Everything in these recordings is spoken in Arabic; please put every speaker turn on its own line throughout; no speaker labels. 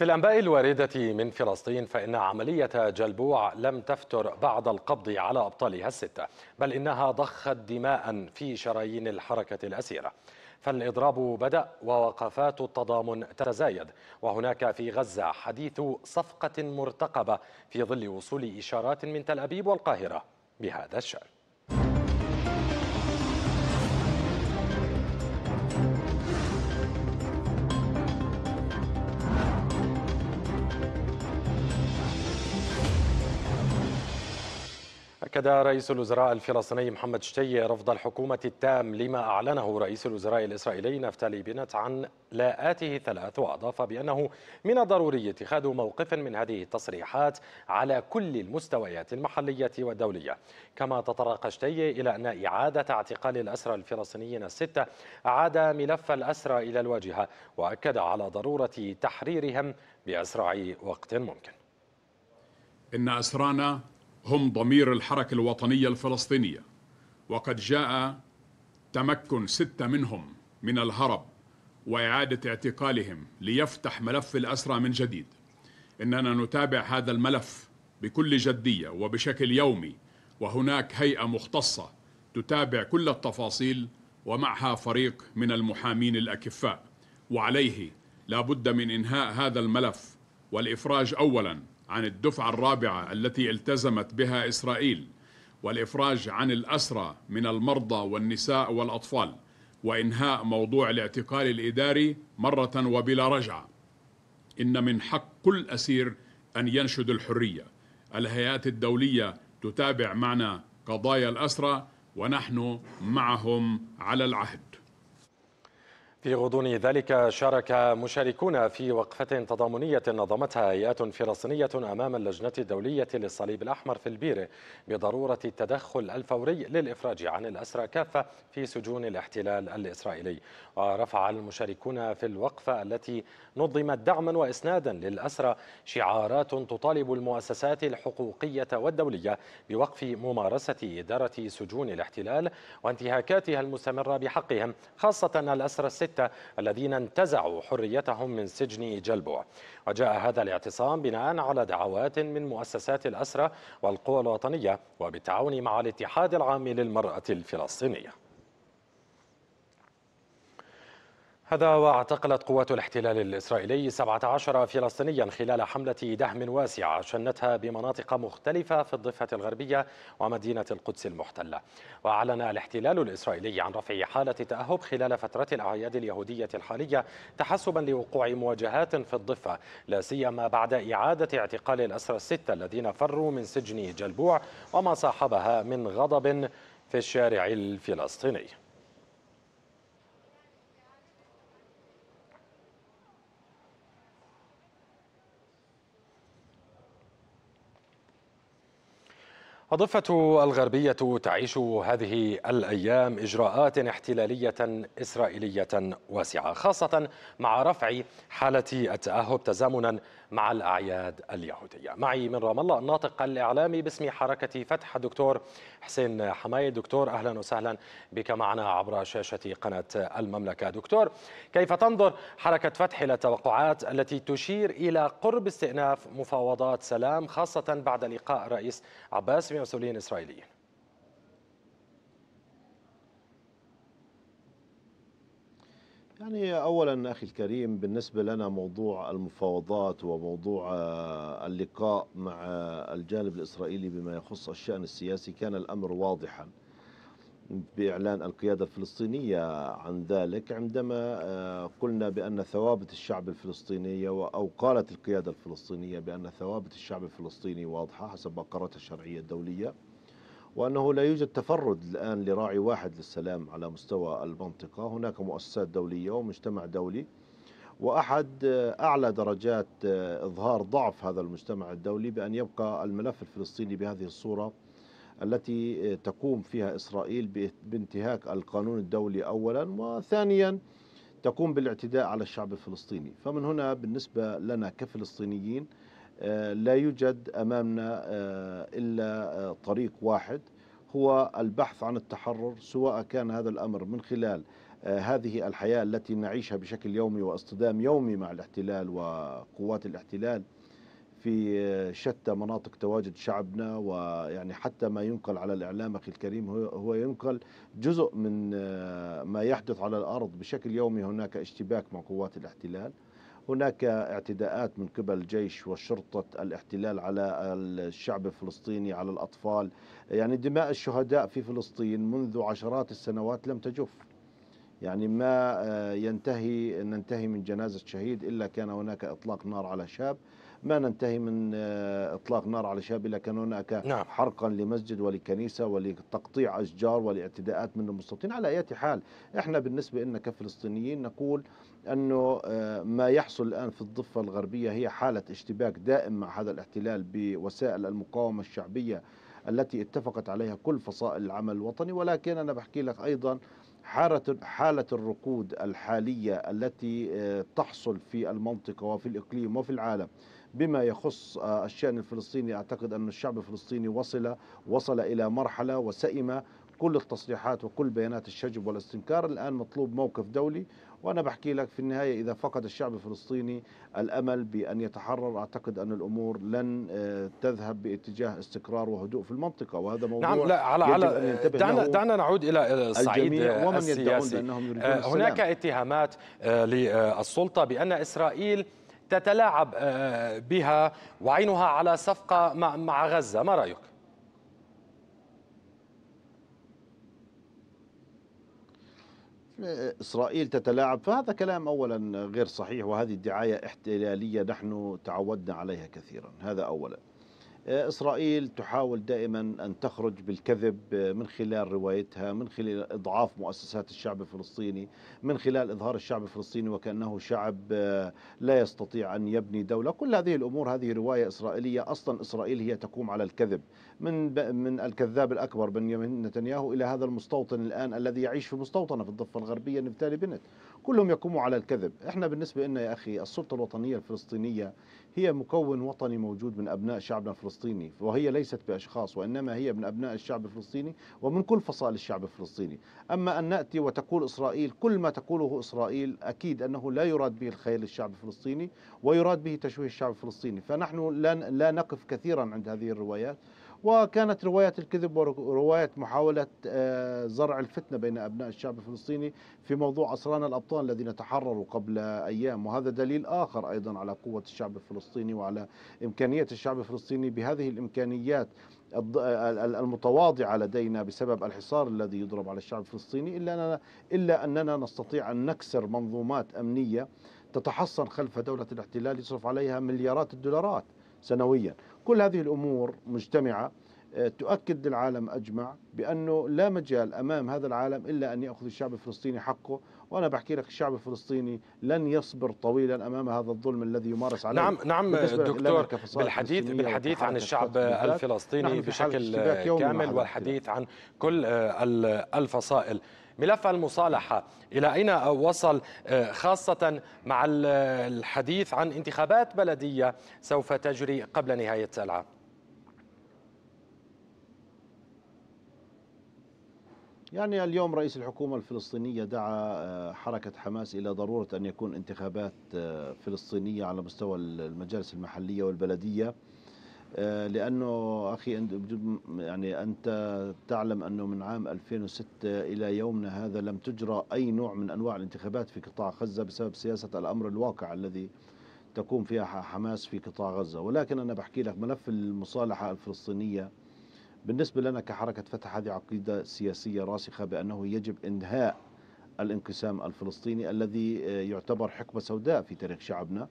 في الأنباء الواردة من فلسطين فإن عملية جلبوع لم تفتر بعد القبض على أبطالها الستة بل إنها ضخت دماء في شرايين الحركة الأسيرة فالإضراب بدأ ووقفات التضامن تتزايد وهناك في غزة حديث صفقة مرتقبة في ظل وصول إشارات من تل أبيب والقاهرة بهذا الشأن أكد رئيس الوزراء الفلسطيني محمد شتي رفض الحكومة التام لما أعلنه رئيس الوزراء الإسرائيلي نفتالي بنت عن لاءاته الثلاث وأضاف بأنه من الضروري اتخاذ موقف من هذه التصريحات على كل المستويات المحلية والدولية كما تطرق شتي إلى أن إعادة اعتقال الأسرى الفلسطينيين الستة أعاد ملف الأسرى إلى الواجهة وأكد على ضرورة تحريرهم
بأسرع وقت ممكن إن أسرانا هم ضمير الحركة الوطنية الفلسطينية وقد جاء تمكن ستة منهم من الهرب وإعادة اعتقالهم ليفتح ملف الأسرى من جديد إننا نتابع هذا الملف بكل جدية وبشكل يومي وهناك هيئة مختصة تتابع كل التفاصيل ومعها فريق من المحامين الأكفاء وعليه لا بد من إنهاء هذا الملف والإفراج أولاً عن الدفعة الرابعة التي التزمت بها إسرائيل والإفراج عن الأسرى من المرضى والنساء والأطفال وإنهاء موضوع الاعتقال الإداري مرة وبلا رجعة إن من حق كل أسير أن ينشد الحرية الهيئات الدولية تتابع معنا قضايا الأسرى ونحن معهم على العهد
في غضون ذلك شارك مشاركون في وقفة تضامنية نظمتها هيئات فلسطينية أمام اللجنة الدولية للصليب الأحمر في البيرة بضرورة التدخل الفوري للإفراج عن الأسرى كافة في سجون الاحتلال الإسرائيلي ورفع المشاركون في الوقفة التي نظمت دعما وإسنادا للأسرى شعارات تطالب المؤسسات الحقوقية والدولية بوقف ممارسة إدارة سجون الاحتلال وانتهاكاتها المستمرة بحقهم خاصة الأسرى الست الستة الذين انتزعوا حريتهم من سجن جلبوع وجاء هذا الاعتصام بناء على دعوات من مؤسسات الأسرة والقوى الوطنية وبالتعاون مع الاتحاد العام للمرأة الفلسطينية هذا واعتقلت قوات الاحتلال الإسرائيلي 17 فلسطينيا خلال حملة دهم واسعة شنتها بمناطق مختلفة في الضفة الغربية ومدينة القدس المحتلة وأعلن الاحتلال الإسرائيلي عن رفع حالة التأهب خلال فترة الأعياد اليهودية الحالية تحسبا لوقوع مواجهات في الضفة لا سيما بعد إعادة اعتقال الأسرى الستة الذين فروا من سجن جلبوع وما صاحبها من غضب في الشارع الفلسطيني الضفة الغربية تعيش هذه الأيام إجراءات احتلالية إسرائيلية واسعة خاصة مع رفع حالة التأهب تزامنا مع الأعياد اليهودية معي من رام الله الناطق الإعلامي باسم حركة فتح الدكتور حسين حمايد دكتور أهلا وسهلا بك معنا عبر شاشة قناة المملكة دكتور كيف تنظر حركة فتح إلى التوقعات التي تشير إلى قرب استئناف مفاوضات سلام خاصة بعد لقاء رئيس عباس بمسؤولين إسرائيليين
يعني اولا اخي الكريم بالنسبه لنا موضوع المفاوضات وموضوع آه، اللقاء مع الجانب الاسرائيلي بما يخص الشان السياسي كان الامر واضحا باعلان القياده الفلسطينيه عن ذلك عندما آه، قلنا بان ثوابت الشعب الفلسطيني او قالت القياده الفلسطينيه بان ثوابت الشعب الفلسطيني واضحه حسب ما الشرعيه الدوليه وأنه لا يوجد تفرد الآن لراعي واحد للسلام على مستوى المنطقة هناك مؤسسات دولية ومجتمع دولي وأحد أعلى درجات إظهار ضعف هذا المجتمع الدولي بأن يبقى الملف الفلسطيني بهذه الصورة التي تقوم فيها إسرائيل بانتهاك القانون الدولي أولا وثانيا تقوم بالاعتداء على الشعب الفلسطيني فمن هنا بالنسبة لنا كفلسطينيين آه، لا يوجد امامنا آه، الا آه، طريق واحد هو البحث عن التحرر سواء كان هذا الامر من خلال هذه الحياه التي نعيشها بشكل يومي واصطدام يومي مع الاحتلال وقوات الاحتلال في شتى مناطق تواجد شعبنا ويعني حتى ما ينقل على الاعلام اخي الكريم هو ينقل جزء من ما يحدث على الارض بشكل يومي هناك اشتباك مع قوات الاحتلال هناك اعتداءات من قبل جيش وشرطة الاحتلال على الشعب الفلسطيني على الأطفال يعني دماء الشهداء في فلسطين منذ عشرات السنوات لم تجف يعني ما آه، ينتهي ننتهي من جنازة شهيد إلا كان هناك إطلاق نار على شاب ما ننتهي من آه، إطلاق نار على شاب إلا كان هناك نعم. حرقا لمسجد ولكنيسة ولتقطيع أشجار ولاعتداءات من المستوطنين على أي حال إحنا بالنسبة لنا كفلسطينيين نقول أنه آه، ما يحصل الآن في الضفة الغربية هي حالة اشتباك دائم مع هذا الاحتلال بوسائل المقاومة الشعبية التي اتفقت عليها كل فصائل العمل الوطني ولكن أنا بحكي لك أيضا حالة, حالة الركود الحالية التي آه، تحصل في المنطقة وفي الإقليم وفي العالم بما يخص آه، الشأن الفلسطيني أعتقد أن الشعب الفلسطيني وصل وصل إلى مرحلة وسئم كل التصريحات وكل بيانات الشجب والاستنكار الآن مطلوب موقف دولي وأنا بحكي لك في النهاية إذا فقد الشعب الفلسطيني الأمل بأن يتحرر أعتقد أن الأمور لن آه، تذهب باتجاه استقرار وهدوء في المنطقة
وهذا موضوع نعم لا على على دعنا, دعنا نعود إلى الصعيد ومن السياسي. يدعون بأنهم يريدون آه، هناك السلام. اتهامات للسلطة بأن إسرائيل تتلاعب آه، بها وعينها على صفقة مع غزة ما رأيك؟
إسرائيل تتلاعب فهذا كلام أولا غير صحيح وهذه الدعاية احتلالية نحن تعودنا عليها كثيرا هذا أولا إسرائيل تحاول دائما أن تخرج بالكذب آه، من خلال روايتها من خلال إضعاف مؤسسات الشعب الفلسطيني من خلال إظهار الشعب الفلسطيني وكأنه شعب آه، لا يستطيع أن يبني دولة كل هذه الأمور هذه رواية إسرائيلية أصلا إسرائيل هي تقوم على الكذب من من الكذاب الأكبر بنيامين نتنياهو إلى هذا المستوطن الآن الذي يعيش في مستوطنة في الضفة الغربية نفتالي بنت كلهم يقوموا على الكذب احنا بالنسبة لنا يا أخي السلطة الوطنية الفلسطينية هي مكون وطني موجود من أبناء شعبنا الفلسطيني وهي ليست بأشخاص وإنما هي من أبناء الشعب الفلسطيني ومن كل فصائل الشعب الفلسطيني أما أن نأتي وتقول إسرائيل كل ما تقوله إسرائيل أكيد أنه لا يراد به الخير للشعب الفلسطيني ويراد به تشويه الشعب الفلسطيني فنحن لا نقف كثيرا عند هذه الروايات وكانت رواية الكذب ورواية محاولة آه، زرع الفتنة بين أبناء الشعب الفلسطيني في موضوع أسران الأبطال الذين تحرروا قبل أيام وهذا دليل آخر أيضا على قوة الشعب الفلسطيني وعلى إمكانية الشعب الفلسطيني بهذه الإمكانيات آه، المتواضعة لدينا بسبب الحصار الذي يضرب على الشعب الفلسطيني إلا أننا, إلا أننا نستطيع أن نكسر منظومات أمنية تتحصن خلف دولة الاحتلال يصرف عليها مليارات الدولارات سنويا كل هذه الأمور مجتمعة آه، تؤكد للعالم أجمع بأنه لا مجال أمام هذا العالم إلا أن يأخذ الشعب الفلسطيني حقه وأنا بحكي لك الشعب الفلسطيني لن يصبر طويلا أمام هذا الظلم الذي يمارس عليه نعم نعم دكتور بالحديث
بالحديث عن الشعب الفلسطيني بشكل كامل والحديث عن كل آه، الفصائل ملف المصالحة إلى أين وصل آه، خاصة مع الحديث عن انتخابات بلدية سوف تجري قبل نهاية العام
يعني اليوم رئيس الحكومة الفلسطينية دعا آه، حركة حماس إلى ضرورة أن يكون انتخابات آه، فلسطينية على مستوى المجالس المحلية والبلدية آه، لانه اخي يعني انت تعلم انه من عام 2006 الى يومنا هذا لم تجرى اي نوع من انواع الانتخابات في قطاع غزه بسبب سياسه الامر الواقع الذي تقوم فيها حماس في قطاع غزه، ولكن انا بحكي لك ملف المصالحه الفلسطينيه بالنسبه لنا كحركه فتح هذه عقيده سياسيه راسخه بانه يجب انهاء الانقسام الفلسطيني الذي آه، يعتبر حقبه سوداء في تاريخ شعبنا.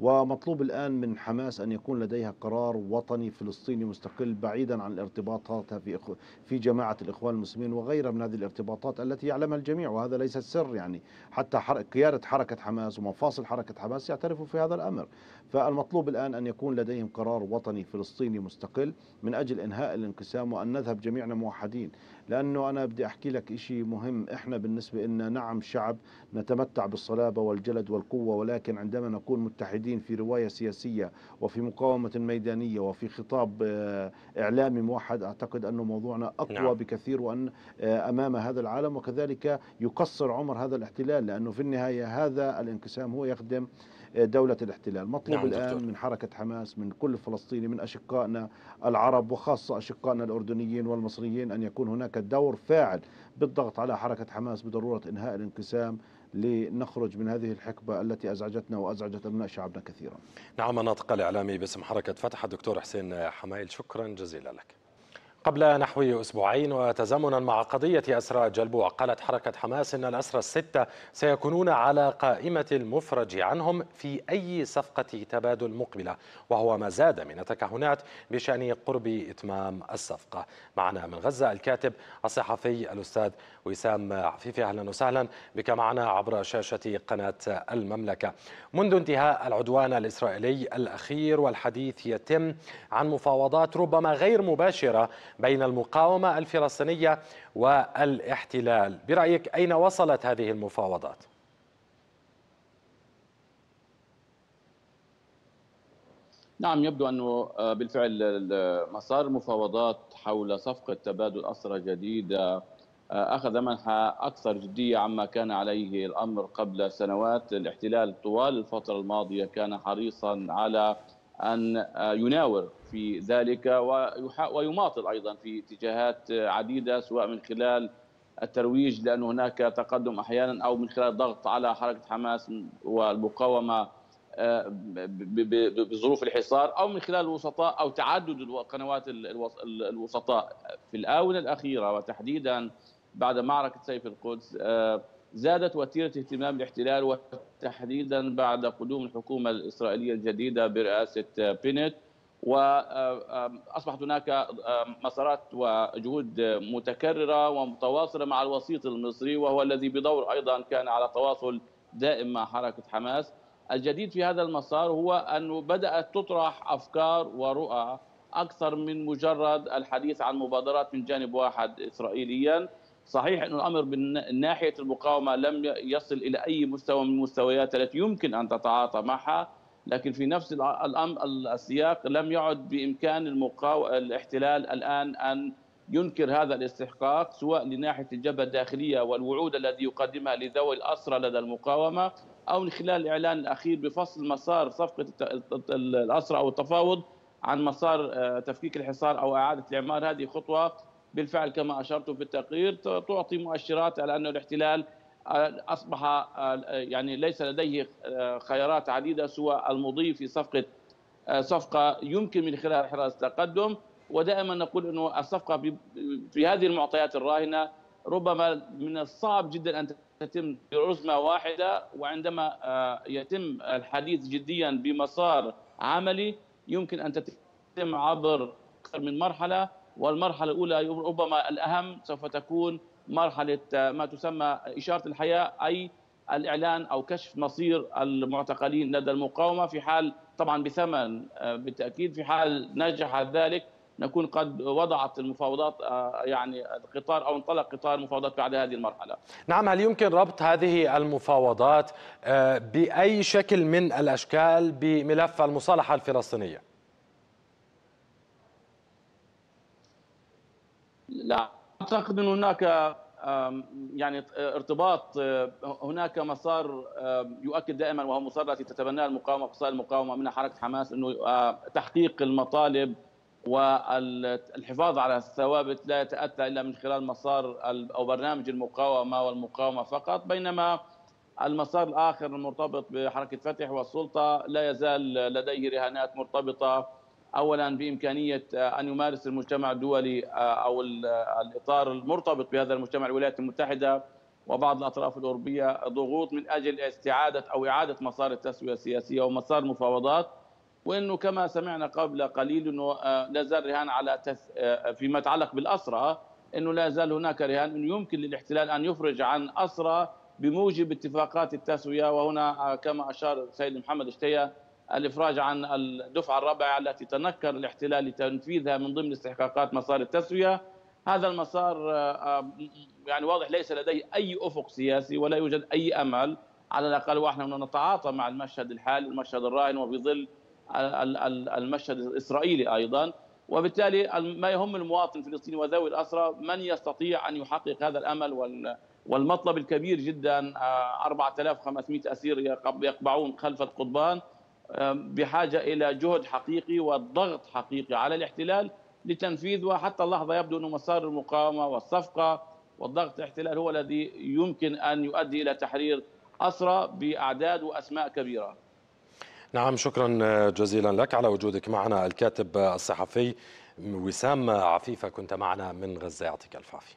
ومطلوب الآن من حماس أن يكون لديها قرار وطني فلسطيني مستقل بعيدا عن ارتباطاتها في في جماعة الإخوان المسلمين وغيرها من هذه الارتباطات التي يعلمها الجميع وهذا ليس سر يعني حتى قيادة حركة حماس ومفاصل حركة حماس يعترفوا في هذا الأمر فالمطلوب الآن أن يكون لديهم قرار وطني فلسطيني مستقل من أجل إنهاء الانقسام وأن نذهب جميعنا موحدين لأنه أنا بدي أحكي لك شيء مهم إحنا بالنسبة لنا نعم شعب نتمتع بالصلابة والجلد والقوة ولكن عندما نكون متحدين الموجودين في رواية سياسية وفي مقاومة ميدانية وفي خطاب آه، إعلامي موحد أعتقد أن موضوعنا أقوى نعم. بكثير وأن آه، أمام هذا العالم وكذلك يقصر عمر هذا الاحتلال لأنه في النهاية هذا الانقسام هو يخدم آه، دولة الاحتلال مطلوب نعم الآن دكتور. من حركة حماس من كل فلسطيني من أشقائنا العرب وخاصة أشقائنا الأردنيين والمصريين أن يكون هناك دور فاعل بالضغط على حركة حماس بضرورة إنهاء الانقسام لنخرج من هذه الحقبة التي أزعجتنا وأزعجت أبناء شعبنا كثيرا
نعم ناطق الإعلامي باسم حركة فتح الدكتور حسين حمايل شكرا جزيلا لك قبل نحو أسبوعين وتزامنا مع قضية أسرى جلبوع قالت حركة حماس أن الأسرى الستة سيكونون على قائمة المفرج عنهم في أي صفقة تبادل مقبلة وهو ما زاد من التكهنات بشأن قرب إتمام الصفقة معنا من غزة الكاتب الصحفي الأستاذ وسام عفيفي أهلا وسهلا بك معنا عبر شاشة قناة المملكة منذ انتهاء العدوان الإسرائيلي الأخير والحديث يتم عن مفاوضات ربما غير مباشرة بين المقاومة الفلسطينية والاحتلال برأيك أين وصلت هذه المفاوضات؟
نعم يبدو أنه آه، بالفعل مسار مفاوضات حول صفقة تبادل أسرى جديدة آه، أخذ منحى أكثر جدية عما كان عليه الأمر قبل سنوات الاحتلال طوال الفترة الماضية كان حريصا على ان آه، يناور في ذلك ويماطل ايضا في اتجاهات آه، عديده سواء من خلال الترويج لان هناك تقدم احيانا او من خلال ضغط على حركه حماس والمقاومه آه، بظروف الحصار او من خلال الوسطاء او تعدد قنوات الوسطاء في الاونه الاخيره وتحديدا بعد معركه سيف القدس زادت وتيره اهتمام الاحتلال وتحديدا بعد قدوم الحكومه الاسرائيليه الجديده برئاسه بينيت واصبحت هناك مسارات وجهود متكرره ومتواصله مع الوسيط المصري وهو الذي بدور ايضا كان على تواصل دائم مع حركه حماس. الجديد في هذا المسار هو انه بدات تطرح افكار ورؤى اكثر من مجرد الحديث عن مبادرات من جانب واحد اسرائيليا. صحيح أن الأمر من ناحية المقاومة لم يصل إلى أي مستوى من المستويات التي يمكن أن تتعاطى معها لكن في نفس الأمر السياق لم يعد بإمكان المقاو... الاحتلال الآن أن ينكر هذا الاستحقاق سواء لناحية الجبهة الداخلية والوعود الذي يقدمها لذوي الأسرى لدى المقاومة أو من خلال الإعلان الأخير بفصل مسار صفقة الأسرى أو التفاوض عن مسار آه، تفكيك الحصار أو إعادة الإعمار هذه خطوة بالفعل كما اشرتم في التقرير تعطي مؤشرات على ان الاحتلال آه، اصبح آه، يعني ليس لديه آه، خيارات عديده سوى المضي في صفقه صفقه يمكن من خلال حراسه التقدم ودائما نقول انه الصفقه في هذه المعطيات الراهنه ربما من الصعب جدا ان تتم بعزمه واحده وعندما يتم الحديث جديا بمسار عملي يمكن ان تتم عبر اكثر من مرحله والمرحله الاولى ربما الاهم سوف تكون مرحله ما تسمى اشاره الحياه اي الاعلان او كشف مصير المعتقلين لدى المقاومه في حال طبعا بثمن آه، بالتاكيد في حال نجح ذلك نكون قد وضعت المفاوضات آه، يعني القطار او انطلق قطار المفاوضات بعد هذه المرحله.
نعم هل يمكن ربط هذه المفاوضات آه، باي شكل من الاشكال بملف المصالحه الفلسطينيه؟
لا اعتقد ان هناك يعني ارتباط آه، هناك مسار يؤكد دائما وهو مسار التي تتبناه المقاومه خصائص المقاومه من حركه حماس انه آه، تحقيق المطالب والحفاظ على الثوابت لا يتاتى الا من خلال مسار او برنامج المقاومه والمقاومه فقط بينما المسار الاخر المرتبط بحركه فتح والسلطه لا يزال لديه رهانات مرتبطه اولا بامكانيه آه، ان يمارس المجتمع الدولي آه، او آه، الاطار المرتبط بهذا المجتمع الولايات المتحده وبعض الاطراف الاوروبيه ضغوط من اجل استعاده او اعاده مسار التسويه السياسيه ومسار المفاوضات وانه كما سمعنا قبل قليل انه لا زال رهان على تس... فيما يتعلق بالاسرى انه لا زال هناك رهان انه يمكن للاحتلال ان يفرج عن اسرى بموجب اتفاقات التسويه وهنا كما اشار السيد محمد شتيه الافراج عن الدفعه الرابعه التي تنكر الاحتلال لتنفيذها من ضمن استحقاقات مسار التسويه هذا المسار آه، يعني واضح ليس لديه اي افق سياسي ولا يوجد اي امل على الاقل واحنا نتعاطى مع المشهد الحالي المشهد الراهن وفي ظل المشهد الاسرائيلي ايضا وبالتالي ما يهم المواطن الفلسطيني وذوي الاسرى من يستطيع ان يحقق هذا الامل والمطلب الكبير جدا 4500 آه، اسير يقبعون خلف القضبان بحاجه الى جهد حقيقي وضغط حقيقي على الاحتلال لتنفيذ وحتى اللحظه يبدو انه مسار المقاومه والصفقه والضغط الاحتلال هو الذي يمكن ان يؤدي الى تحرير اسرى باعداد واسماء كبيره.
نعم شكرا جزيلا لك على وجودك معنا الكاتب الصحفي وسام عفيفه كنت معنا من غزه يعطيك الف عافيه.